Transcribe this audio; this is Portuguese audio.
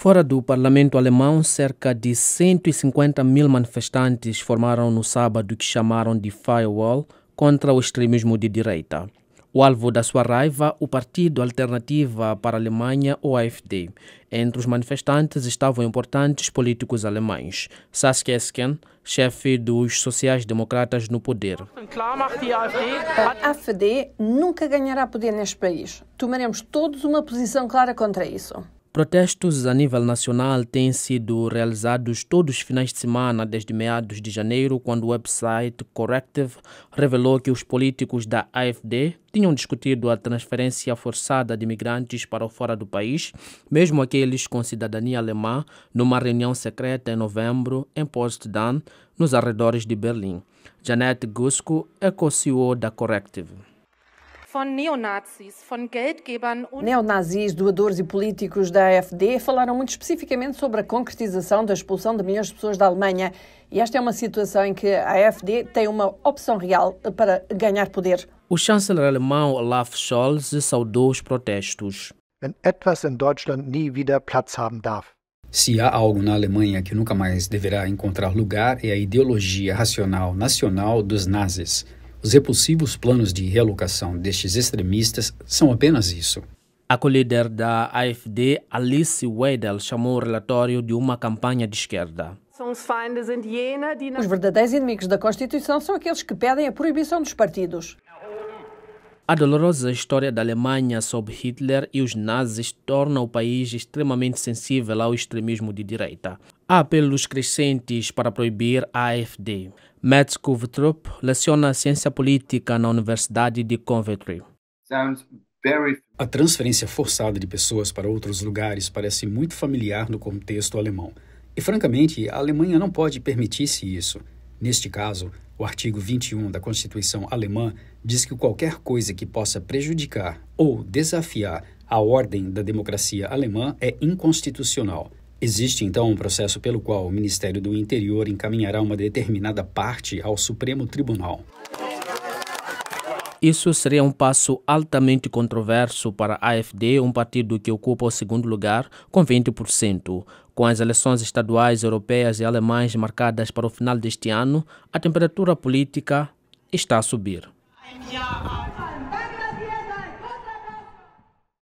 Fora do parlamento alemão, cerca de 150 mil manifestantes formaram no sábado o que chamaram de firewall contra o extremismo de direita. O alvo da sua raiva, o Partido Alternativa para a Alemanha, ou AfD. Entre os manifestantes estavam importantes políticos alemães. Saskia Esken, chefe dos sociais-democratas no poder. A AfD nunca ganhará poder neste país. Tomaremos todos uma posição clara contra isso. Protestos a nível nacional têm sido realizados todos os finais de semana desde meados de janeiro, quando o website Corrective revelou que os políticos da AfD tinham discutido a transferência forçada de migrantes para o fora do país, mesmo aqueles com cidadania alemã, numa reunião secreta em novembro em Potsdam, nos arredores de Berlim. Janet Gusko é co-CEO da Corrective von Neonazis, Geldgebern Neonazis, doadores e políticos da AfD falaram muito especificamente sobre a concretização da expulsão de milhões de pessoas da Alemanha. E esta é uma situação em que a AfD tem uma opção real para ganhar poder. O chanceler alemão Olaf Scholz saudou os protestos. Wenn etwas in Deutschland nie wieder Platz haben darf. Se há algo na Alemanha que nunca mais deverá encontrar lugar é a ideologia racional nacional dos nazis. Os repulsivos planos de realocação destes extremistas são apenas isso. A colíder da AfD, Alice Weidel, chamou o relatório de uma campanha de esquerda. Os verdadeiros inimigos da Constituição são aqueles que pedem a proibição dos partidos. A dolorosa história da Alemanha sob Hitler e os nazis torna o país extremamente sensível ao extremismo de direita. Há apelos crescentes para proibir a AfD. Metz Kuvtrup leciona ciência política na Universidade de Coventry. A transferência forçada de pessoas para outros lugares parece muito familiar no contexto alemão. E, francamente, a Alemanha não pode permitir-se isso. Neste caso, o artigo 21 da Constituição alemã diz que qualquer coisa que possa prejudicar ou desafiar a ordem da democracia alemã é inconstitucional. Existe então um processo pelo qual o Ministério do Interior encaminhará uma determinada parte ao Supremo Tribunal. Isso seria um passo altamente controverso para a AfD, um partido que ocupa o segundo lugar com 20%. Com as eleições estaduais, europeias e alemãs marcadas para o final deste ano, a temperatura política está a subir.